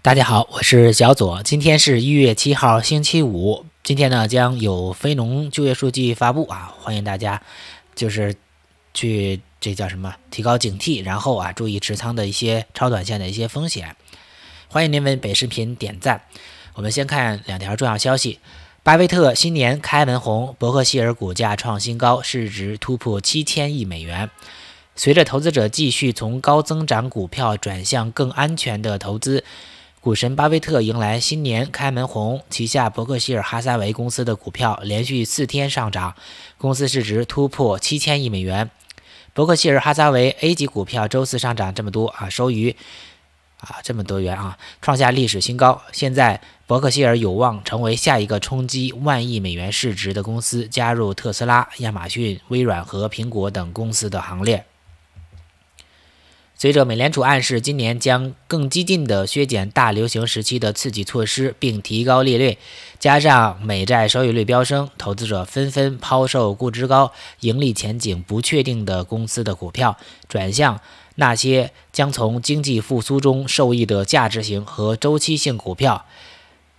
大家好，我是小左。今天是一月七号，星期五。今天呢将有非农就业数据发布啊，欢迎大家，就是去这叫什么？提高警惕，然后啊注意持仓的一些超短线的一些风险。欢迎您为本视频点赞。我们先看两条重要消息：巴菲特新年开门红，伯克希尔股价创新高，市值突破七千亿美元。随着投资者继续从高增长股票转向更安全的投资。股神巴菲特迎来新年开门红，旗下伯克希尔哈撒韦公司的股票连续四天上涨，公司市值突破七千亿美元。伯克希尔哈撒韦 A 级股票周四上涨这么多啊，收于啊这么多元啊，创下历史新高。现在伯克希尔有望成为下一个冲击万亿美元市值的公司，加入特斯拉、亚马逊、微软和苹果等公司的行列。随着美联储暗示今年将更激进地削减大流行时期的刺激措施并提高利率，加上美债收益率飙升，投资者纷纷抛售估值高、盈利前景不确定的公司的股票，转向那些将从经济复苏中受益的价值型和周期性股票。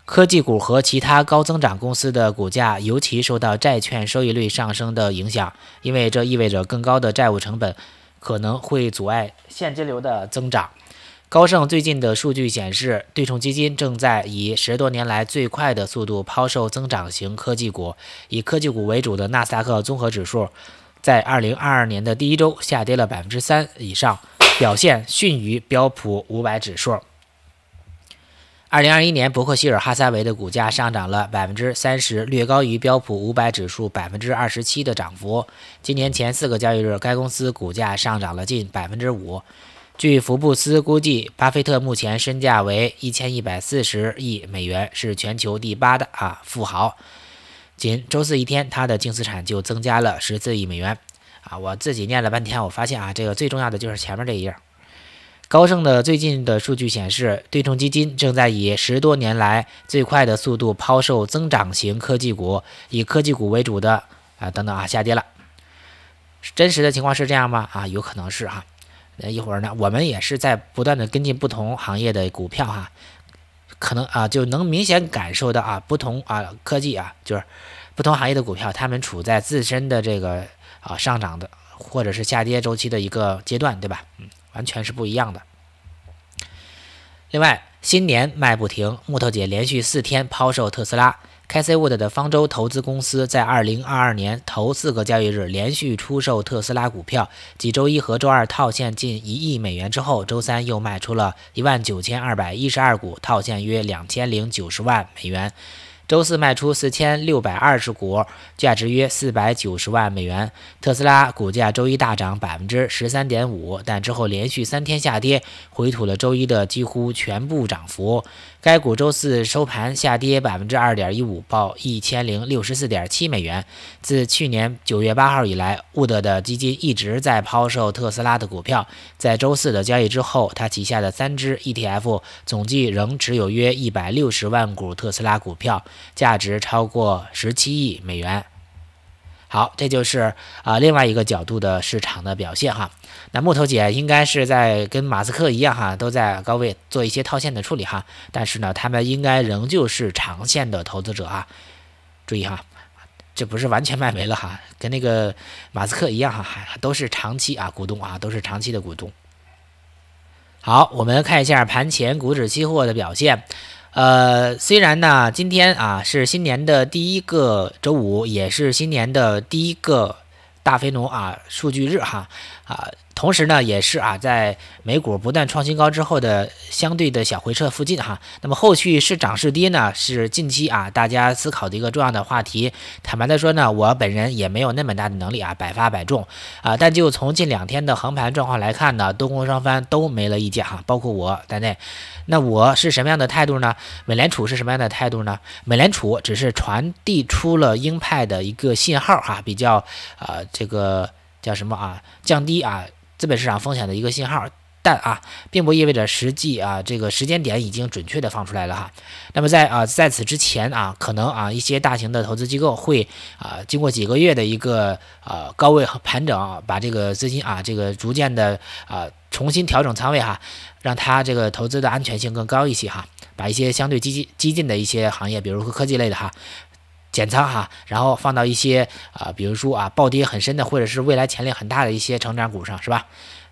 科技股和其他高增长公司的股价尤其受到债券收益率上升的影响，因为这意味着更高的债务成本。可能会阻碍现金流的增长。高盛最近的数据显示，对冲基金正在以十多年来最快的速度抛售增长型科技股。以科技股为主的纳斯达克综合指数，在二零二二年的第一周下跌了百分之三以上，表现逊于标普五百指数。二零二一年，伯克希尔哈萨维的股价上涨了百分之三十，略高于标普五百指数百分之二十七的涨幅。今年前四个交易日，该公司股价上涨了近百分之五。据福布斯估计，巴菲特目前身价为一千一百四十亿美元，是全球第八大啊富豪。仅周四一天，他的净资产就增加了十四亿美元。啊，我自己念了半天，我发现啊，这个最重要的就是前面这一页。高盛的最近的数据显示，对冲基金正在以十多年来最快的速度抛售增长型科技股，以科技股为主的啊等等啊下跌了。真实的情况是这样吗？啊，有可能是哈。那一会儿呢，我们也是在不断的跟进不同行业的股票哈，可能啊就能明显感受到啊不同啊科技啊就是不同行业的股票，它们处在自身的这个啊上涨的或者是下跌周期的一个阶段，对吧？嗯。完全是不一样的。另外，新年卖不停，木头姐连续四天抛售特斯拉。c a s e y Wood 的方舟投资公司在2022年头四个交易日连续出售特斯拉股票，继周一和周二套现近一亿美元之后，周三又卖出了一万九千二百一十二股，套现约两千零九十万美元。周四卖出四千六百二十股，价值约四百九十万美元。特斯拉股价周一大涨百分之十三点五，但之后连续三天下跌，回吐了周一的几乎全部涨幅。该股周四收盘下跌百分之二点一五，报一千零六十四点七美元。自去年九月八号以来，沃德的基金一直在抛售特斯拉的股票。在周四的交易之后，他旗下的三只 ETF 总计仍持有约一百六十万股特斯拉股票。价值超过十七亿美元。好，这就是啊另外一个角度的市场的表现哈。那木头姐应该是在跟马斯克一样哈，都在高位做一些套现的处理哈。但是呢，他们应该仍旧是长线的投资者啊。注意哈，这不是完全卖没了哈，跟那个马斯克一样哈，都是长期啊股东啊，都是长期的股东。好，我们看一下盘前股指期货的表现。呃，虽然呢，今天啊是新年的第一个周五，也是新年的第一个大肥农啊数据日哈啊。同时呢，也是啊，在美股不断创新高之后的相对的小回撤附近哈，那么后续是涨是跌呢？是近期啊大家思考的一个重要的话题。坦白的说呢，我本人也没有那么大的能力啊，百发百中啊。但就从近两天的横盘状况来看呢，多空双方都没了意见哈，包括我在内。那我是什么样的态度呢？美联储是什么样的态度呢？美联储只是传递出了鹰派的一个信号哈，比较啊这个叫什么啊，降低啊。资本市场风险的一个信号，但啊，并不意味着实际啊这个时间点已经准确的放出来了哈。那么在啊在此之前啊，可能啊一些大型的投资机构会啊经过几个月的一个啊高位和盘整，把这个资金啊这个逐渐的啊重新调整仓位哈，让它这个投资的安全性更高一些哈，把一些相对激激激进的一些行业，比如说科技类的哈。减仓哈，然后放到一些啊，比如说啊，暴跌很深的，或者是未来潜力很大的一些成长股上，是吧？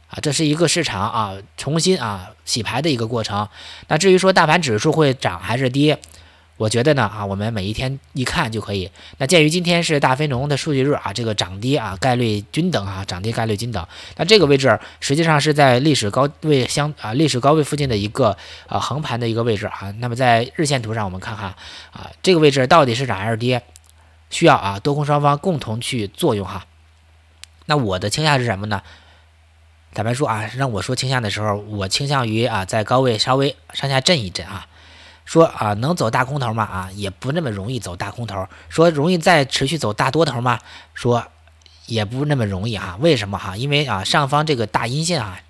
啊，这是一个市场啊，重新啊洗牌的一个过程。那至于说大盘指数会涨还是跌？我觉得呢，啊，我们每一天一看就可以。那鉴于今天是大非农的数据日啊，这个涨跌啊概率均等啊，涨跌概率均等。那这个位置实际上是在历史高位相啊，历史高位附近的一个啊横盘的一个位置啊。那么在日线图上我们看看啊，这个位置到底是涨还是跌，需要啊多空双方共同去作用哈。那我的倾向是什么呢？坦白说啊，让我说倾向的时候，我倾向于啊在高位稍微上下震一震啊。说啊，能走大空头吗？啊，也不那么容易走大空头。说容易再持续走大多头吗？说也不那么容易啊。为什么哈？因为啊，上方这个大阴线啊，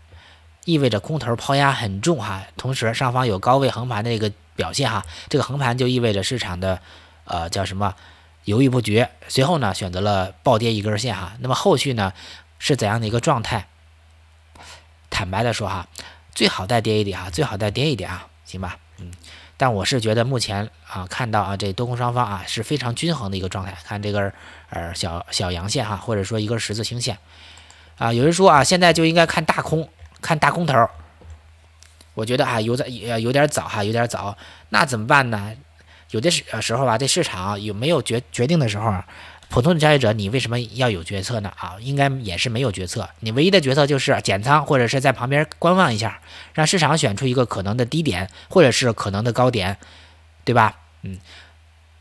意味着空头抛压很重哈。同时，上方有高位横盘的一个表现哈。这个横盘就意味着市场的呃叫什么犹豫不决。随后呢，选择了暴跌一根线哈。那么后续呢是怎样的一个状态？坦白的说哈，最好再跌一点哈，最好再跌一点啊，行吧。但我是觉得目前啊，看到啊这多空双方啊是非常均衡的一个状态。看这根儿呃小小阳线哈，或者说一根十字星线，啊有人说啊现在就应该看大空，看大空头。我觉得啊，有点有点早哈有点早，那怎么办呢？有的时时候吧，这市场有没有决决定的时候？普通的交易者，你为什么要有决策呢？啊，应该也是没有决策。你唯一的决策就是减仓，或者是在旁边观望一下，让市场选出一个可能的低点，或者是可能的高点，对吧？嗯，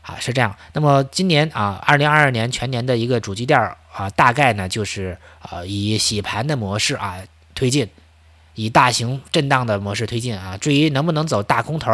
好，是这样。那么今年啊，二零二二年全年的一个主机店啊，大概呢就是啊，以洗盘的模式啊推进。以大型震荡的模式推进啊，至于能不能走大空头，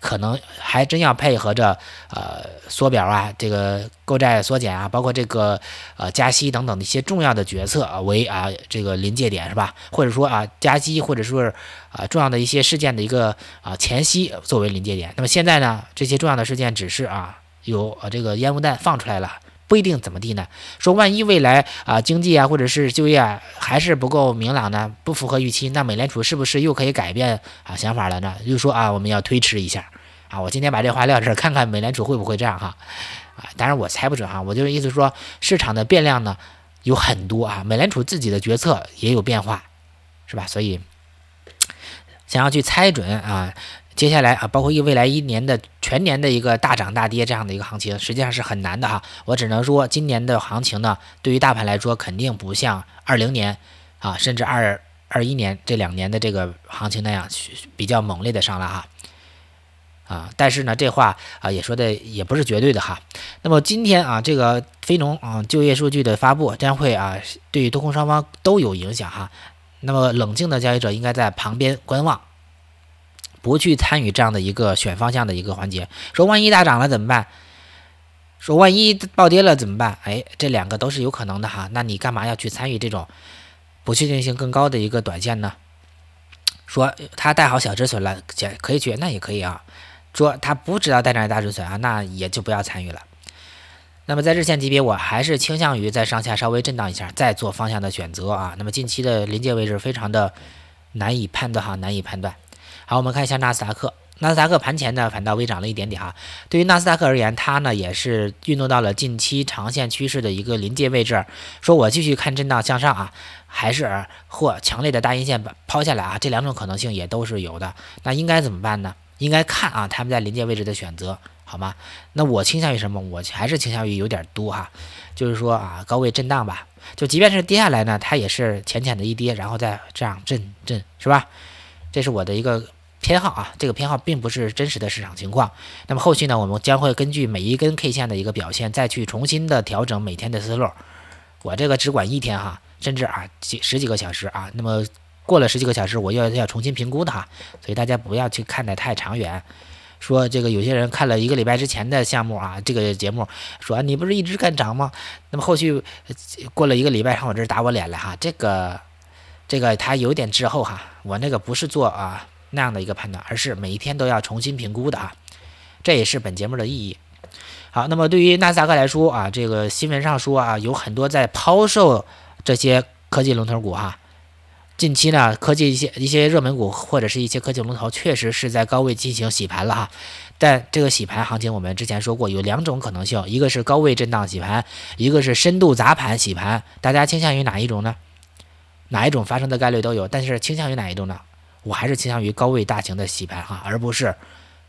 可能还真要配合着呃缩表啊，这个购债缩减啊，包括这个呃加息等等的一些重要的决策啊，为啊这个临界点是吧？或者说啊加息，或者说啊重要的一些事件的一个啊前夕作为临界点。那么现在呢，这些重要的事件只是啊有这个烟雾弹放出来了。不一定怎么地呢？说万一未来啊，经济啊，或者是就业还是不够明朗呢，不符合预期，那美联储是不是又可以改变啊想法了呢？就说啊，我们要推迟一下啊。我今天把这话撂这儿，看看美联储会不会这样哈啊。当然我猜不准哈，我就是意思说市场的变量呢有很多啊，美联储自己的决策也有变化，是吧？所以想要去猜准啊。接下来啊，包括一未来一年的全年的一个大涨大跌这样的一个行情，实际上是很难的哈。我只能说，今年的行情呢，对于大盘来说，肯定不像二零年啊，甚至二二一年这两年的这个行情那样比较猛烈的上拉哈。啊，但是呢，这话啊也说的也不是绝对的哈。那么今天啊，这个非农啊就业数据的发布将会啊，对于多空双方都有影响哈。那么冷静的交易者应该在旁边观望。不去参与这样的一个选方向的一个环节，说万一大涨了怎么办？说万一暴跌了怎么办？哎，这两个都是有可能的哈。那你干嘛要去参与这种不确定性更高的一个短线呢？说他带好小止损了，可以去，那也可以啊。说他不知道带哪大止损啊，那也就不要参与了。那么在日线级别，我还是倾向于在上下稍微震荡一下，再做方向的选择啊。那么近期的临界位置非常的难以判断哈，难以判断。好，我们看一下纳斯达克。纳斯达克盘前呢，反倒微涨了一点点哈。对于纳斯达克而言，它呢也是运动到了近期长线趋势的一个临界位置。说我继续看震荡向上啊，还是或强烈的大阴线抛下来啊？这两种可能性也都是有的。那应该怎么办呢？应该看啊，他们在临界位置的选择好吗？那我倾向于什么？我还是倾向于有点多哈，就是说啊，高位震荡吧。就即便是跌下来呢，它也是浅浅的一跌，然后再这样震震，是吧？这是我的一个。偏好啊，这个偏好并不是真实的市场情况。那么后续呢，我们将会根据每一根 K 线的一个表现，再去重新的调整每天的思路。我这个只管一天哈，甚至啊几十几个小时啊。那么过了十几个小时，我要要重新评估的哈。所以大家不要去看得太长远，说这个有些人看了一个礼拜之前的项目啊，这个节目说你不是一直干涨吗？那么后续过了一个礼拜，上我这儿打我脸了哈。这个这个他有点滞后哈，我那个不是做啊。那样的一个判断，而是每一天都要重新评估的啊，这也是本节目的意义。好，那么对于纳斯达克来说啊，这个新闻上说啊，有很多在抛售这些科技龙头股哈。近期呢，科技一些一些热门股或者是一些科技龙头，确实是在高位进行洗盘了哈。但这个洗盘行情，我们之前说过有两种可能性，一个是高位震荡洗盘，一个是深度砸盘洗盘。大家倾向于哪一种呢？哪一种发生的概率都有，但是倾向于哪一种呢？我还是倾向于高位大型的洗盘哈，而不是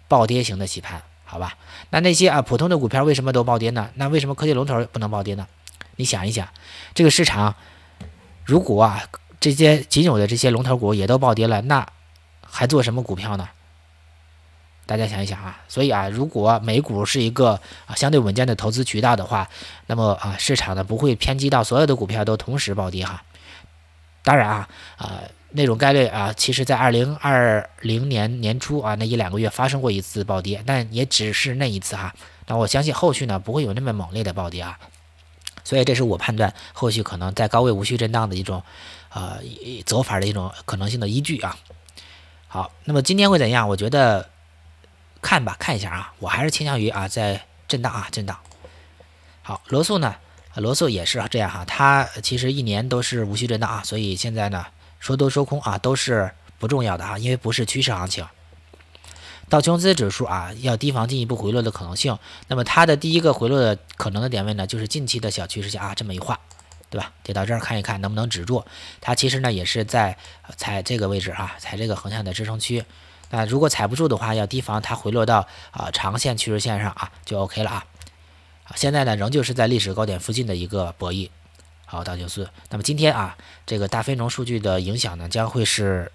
暴跌型的洗盘，好吧？那那些啊普通的股票为什么都暴跌呢？那为什么科技龙头不能暴跌呢？你想一想，这个市场如果啊这些仅有的这些龙头股也都暴跌了，那还做什么股票呢？大家想一想啊，所以啊，如果美股是一个啊相对稳健的投资渠道的话，那么啊市场呢不会偏激到所有的股票都同时暴跌哈。当然啊，呃。那种概率啊，其实，在二零二零年年初啊，那一两个月发生过一次暴跌，但也只是那一次哈。那我相信后续呢，不会有那么猛烈的暴跌啊。所以，这是我判断后续可能在高位无序震荡的一种，呃，走法的一种可能性的依据啊。好，那么今天会怎样？我觉得看吧，看一下啊。我还是倾向于啊，在震荡啊，震荡。好，罗素呢，罗素也是这样哈。他其实一年都是无序震荡啊，所以现在呢。说多说空啊，都是不重要的啊，因为不是趋势行情。道琼斯指数啊，要提防进一步回落的可能性。那么它的第一个回落的可能的点位呢，就是近期的小趋势线啊，这么一画，对吧？跌到这儿看一看能不能止住。它其实呢也是在踩这个位置啊，踩这个横向的支撑区。那如果踩不住的话，要提防它回落到啊长线趋势线上啊，就 OK 了啊。现在呢，仍旧是在历史高点附近的一个博弈。好，到牛斯。那么今天啊，这个大非农数据的影响呢，将会是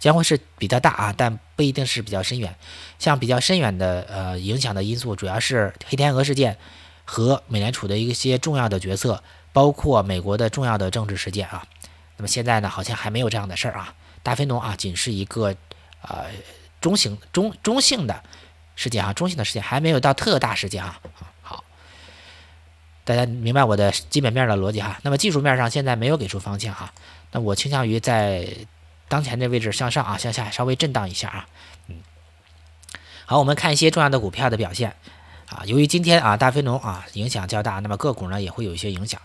将会是比较大啊，但不一定是比较深远。像比较深远的呃影响的因素，主要是黑天鹅事件和美联储的一些重要的决策，包括美国的重要的政治事件啊。那么现在呢，好像还没有这样的事儿啊。大非农啊，仅是一个呃中型中中性的事件啊，中性的事件还没有到特大事件啊。大家明白我的基本面的逻辑哈，那么技术面上现在没有给出方向哈，那我倾向于在当前这位置向上啊，向下稍微震荡一下啊，嗯，好，我们看一些重要的股票的表现啊，由于今天啊大非农啊影响较大，那么个股呢也会有一些影响，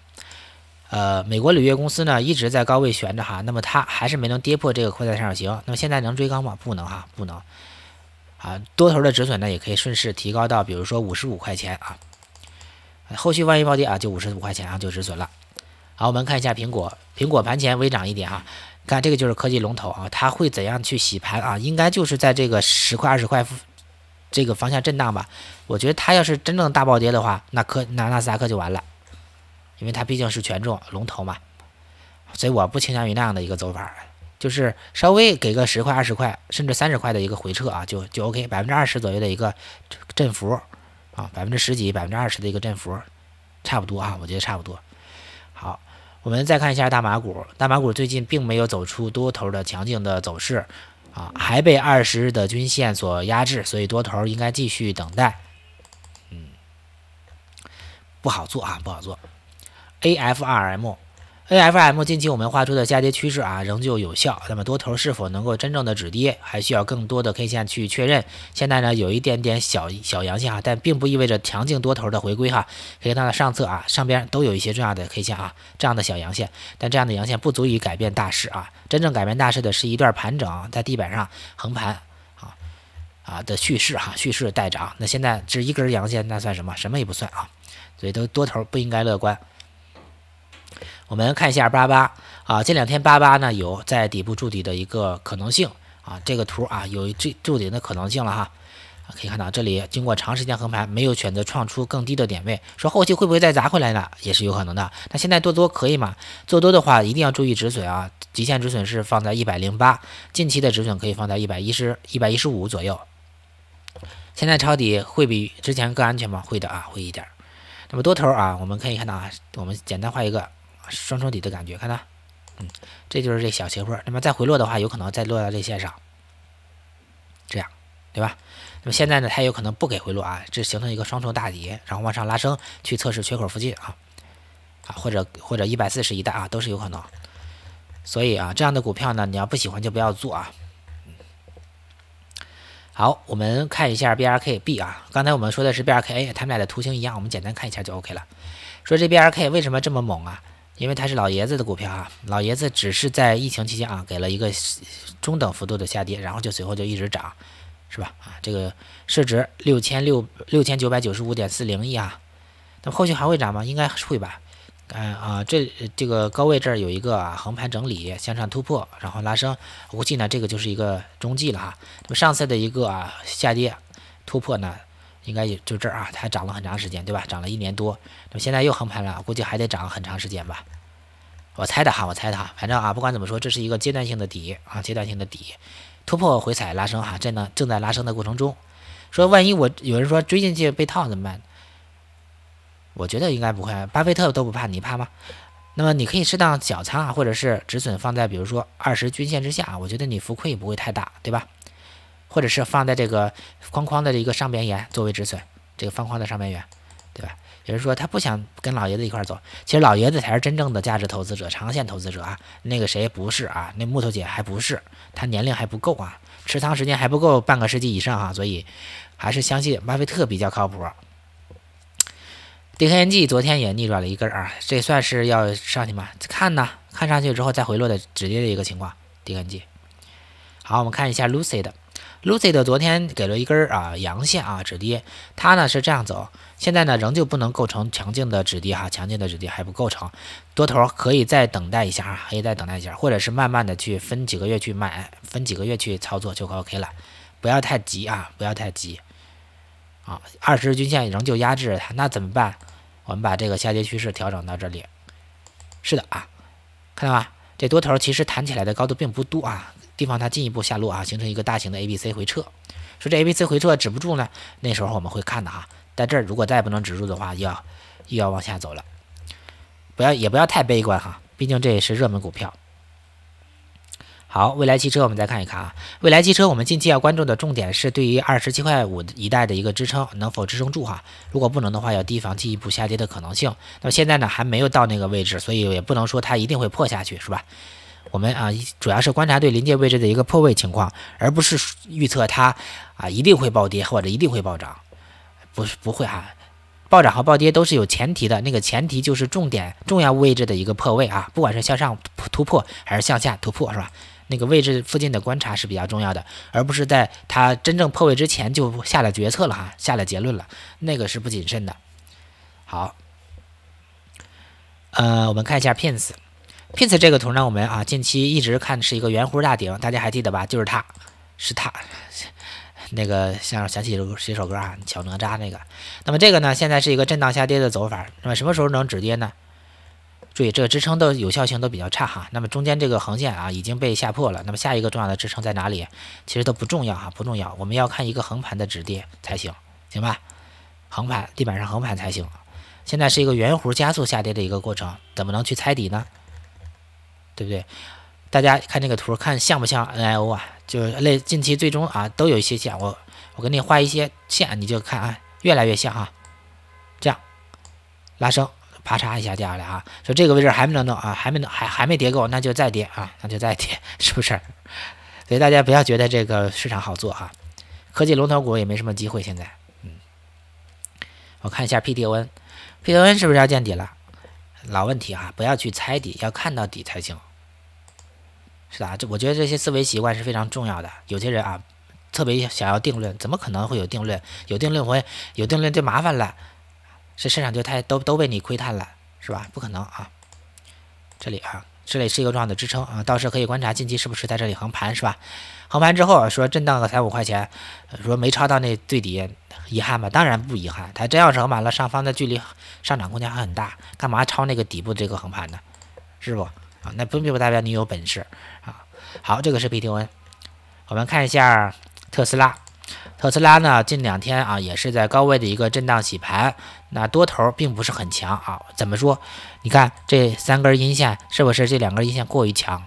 呃，美国铝业公司呢一直在高位悬着哈，那么它还是没能跌破这个扩大三角形，那么现在能追高吗？不能哈，不能，啊，多头的止损呢也可以顺势提高到比如说五十五块钱啊。后续万一暴跌啊，就五十五块钱啊，就止损了。好，我们看一下苹果，苹果盘前微涨一点啊。看这个就是科技龙头啊，它会怎样去洗盘啊？应该就是在这个十块、二十块这个方向震荡吧。我觉得它要是真正大暴跌的话，那科那纳斯达克就完了，因为它毕竟是权重龙头嘛。所以我不倾向于那样的一个走法，就是稍微给个十块、二十块，甚至三十块的一个回撤啊，就就 OK，百分之二十左右的一个振幅。啊，百分之十几、百分之二十的一个振幅，差不多啊，我觉得差不多。好，我们再看一下大马股，大马股最近并没有走出多头的强劲的走势，啊，还被二十日的均线所压制，所以多头应该继续等待。嗯，不好做啊，不好做。AFRM。A F M 近期我们画出的下跌趋势啊，仍旧有效。那么多头是否能够真正的止跌，还需要更多的 K 线去确认。现在呢，有一点点小小阳线哈，但并不意味着强劲多头的回归哈。可以看到上侧啊，上边都有一些重要的 K 线啊，这样的小阳线，但这样的阳线不足以改变大势啊。真正改变大势的是一段盘整，在地板上横盘啊啊的蓄势哈，蓄势待涨。那现在只一根阳线，那算什么？什么也不算啊。所以都多头不应该乐观。我们看一下八八啊，这两天八八呢有在底部筑底的一个可能性啊，这个图啊有这筑底的可能性了哈，可以看到这里经过长时间横盘，没有选择创出更低的点位，说后期会不会再砸回来呢？也是有可能的。那现在做多可以吗？做多的话一定要注意止损啊，极限止损是放在一百零八，近期的止损可以放在一百一十一百一十五左右。现在抄底会比之前更安全吗？会的啊，会一点。那么多头啊，我们可以看到啊，我们简单画一个。双重底的感觉，看到？嗯，这就是这小斜坡。那么再回落的话，有可能再落到这线上，这样，对吧？那么现在呢，它有可能不给回落啊，这形成一个双重大底，然后往上拉升去测试缺口附近啊，啊，或者或者一百四十一带啊，都是有可能。所以啊，这样的股票呢，你要不喜欢就不要做啊。好，我们看一下 BRKB 啊，刚才我们说的是 BRKA，它们俩的图形一样，我们简单看一下就 OK 了。说这 BRK 为什么这么猛啊？因为它是老爷子的股票啊，老爷子只是在疫情期间啊给了一个中等幅度的下跌，然后就随后就一直涨，是吧？啊，这个市值六千六六千九百九十五点四零亿啊，那么后续还会涨吗？应该会吧。嗯啊，这这个高位这儿有一个横盘整理，向上突破，然后拉升，我估计呢这个就是一个中继了哈。那么上次的一个啊下跌突破呢？应该也就这儿啊，它涨了很长时间，对吧？涨了一年多，那么现在又横盘了，估计还得涨很长时间吧。我猜的哈，我猜的哈，反正啊，不管怎么说，这是一个阶段性的底啊，阶段性的底，突破、回踩、拉升哈，正呢正在拉升的过程中。说万一我有人说追进去被套怎么办？我觉得应该不会，巴菲特都不怕，你怕吗？那么你可以适当小仓啊，或者是止损放在比如说二十均线之下，我觉得你浮亏也不会太大，对吧？或者是放在这个框框的这个上边沿作为止损，这个方框的上边缘，对吧？也就是说他不想跟老爷子一块走，其实老爷子才是真正的价值投资者、长线投资者啊，那个谁不是啊？那木头姐还不是，她年龄还不够啊，持仓时间还不够半个世纪以上啊，所以还是相信巴菲特比较靠谱。D k N G 昨天也逆转了一根啊，这算是要上去吗？看呢，看上去之后再回落的直接的一个情况。D k N G，好，我们看一下 Lucy 的。Lucid 昨天给了一根啊阳线啊止跌，它呢是这样走，现在呢仍旧不能构成强劲的止跌哈，强劲的止跌还不构成，多头可以再等待一下啊，可以再等待一下，或者是慢慢的去分几个月去买，分几个月去操作就 OK 了，不要太急啊，不要太急啊，二十日均线仍旧压制它，那怎么办？我们把这个下跌趋势调整到这里，是的啊，看到吧，这多头其实弹起来的高度并不多啊。地方它进一步下落啊，形成一个大型的 A B C 回撤。说这 A B C 回撤止不住呢，那时候我们会看的哈。在这儿如果再不能止住的话，要又要往下走了。不要也不要太悲观哈，毕竟这也是热门股票。好，未来汽车我们再看一看啊。未来汽车我们近期要关注的重点是对于二十七块五一带的一个支撑能否支撑住哈。如果不能的话，要提防进一步下跌的可能性。那么现在呢还没有到那个位置，所以也不能说它一定会破下去，是吧？我们啊，主要是观察对临界位置的一个破位情况，而不是预测它啊一定会暴跌或者一定会暴涨，不是不会啊，暴涨和暴跌都是有前提的，那个前提就是重点重要位置的一个破位啊，不管是向上突破还是向下突破是吧？那个位置附近的观察是比较重要的，而不是在它真正破位之前就下了决策了哈，下了结论了，那个是不谨慎的。好，呃，我们看一下 pins。p i 这个图呢，我们啊近期一直看是一个圆弧大顶，大家还记得吧？就是它，是它，那个像想起一首首歌啊，小哪吒那个。那么这个呢，现在是一个震荡下跌的走法。那么什么时候能止跌呢？注意这个支撑的有效性都比较差哈。那么中间这个横线啊已经被下破了。那么下一个重要的支撑在哪里？其实都不重要哈，不重要。我们要看一个横盘的止跌才行，行吧？横盘，地板上横盘才行。现在是一个圆弧加速下跌的一个过程，怎么能去猜底呢？对不对？大家看这个图，看像不像 NIO 啊？就是类近期最终啊，都有一些线。我我给你画一些线，你就看啊，越来越像啊。这样拉升，啪嚓一下掉下来啊。说这个位置还没能动啊，还没能还还没跌够，那就再跌啊，那就再跌，是不是？所以大家不要觉得这个市场好做哈。科技龙头股也没什么机会现在。嗯，我看一下 PTON，PTON 是不是要见底了？老问题哈，不要去猜底，要看到底才行，是吧？这我觉得这些思维习惯是非常重要的。有些人啊，特别想要定论，怎么可能会有定论？有定论我有定论就麻烦了，这市场就太都都被你窥探了，是吧？不可能啊！这里啊，这里是一个重要的支撑啊，到时可以观察近期是不是在这里横盘，是吧？横盘之后说震荡个三五块钱，说没超到那最底。遗憾吧，当然不遗憾。它真要是横盘了，上方的距离上涨空间还很大，干嘛抄那个底部这个横盘呢？是不啊？那并不代表你有本事啊。好，这个是 P T O N。我们看一下特斯拉，特斯拉呢，近两天啊也是在高位的一个震荡洗盘，那多头并不是很强啊。怎么说？你看这三根阴线是不是？这两根阴线过于强，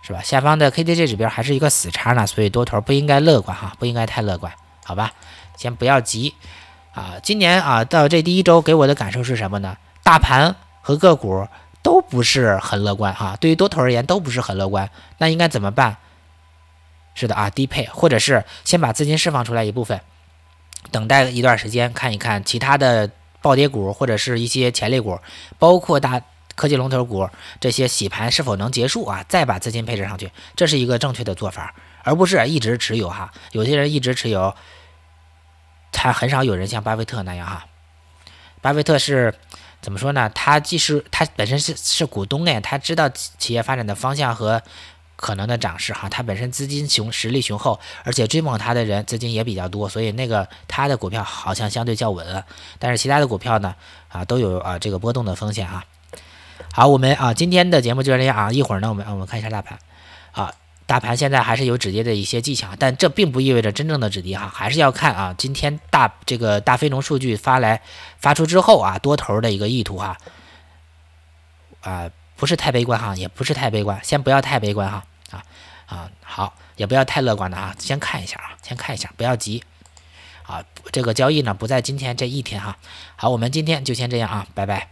是吧？下方的 K D J 指标还是一个死叉呢，所以多头不应该乐观哈，不应该太乐观，好吧？先不要急，啊，今年啊到这第一周给我的感受是什么呢？大盘和个股都不是很乐观哈，对于多头而言都不是很乐观。那应该怎么办？是的啊，低配或者是先把资金释放出来一部分，等待一段时间看一看其他的暴跌股或者是一些潜力股，包括大科技龙头股这些洗盘是否能结束啊？再把资金配置上去，这是一个正确的做法，而不是一直持有哈。有些人一直持有。他很少有人像巴菲特那样哈，巴菲特是，怎么说呢？他既是他本身是是股东哎，他知道企业发展的方向和可能的涨势哈，他本身资金雄实力雄厚，而且追捧他的人资金也比较多，所以那个他的股票好像相对较稳，但是其他的股票呢啊都有啊这个波动的风险啊。好，我们啊今天的节目就是这样啊，一会儿呢我们我们看一下大盘，好。大盘现在还是有止跌的一些迹象，但这并不意味着真正的止跌哈，还是要看啊，今天大这个大非农数据发来发出之后啊，多头的一个意图哈，啊，不是太悲观哈，也不是太悲观，先不要太悲观哈，啊啊，好，也不要太乐观的啊，先看一下啊，先看一下，不要急，啊，这个交易呢不在今天这一天哈，好，我们今天就先这样啊，拜拜。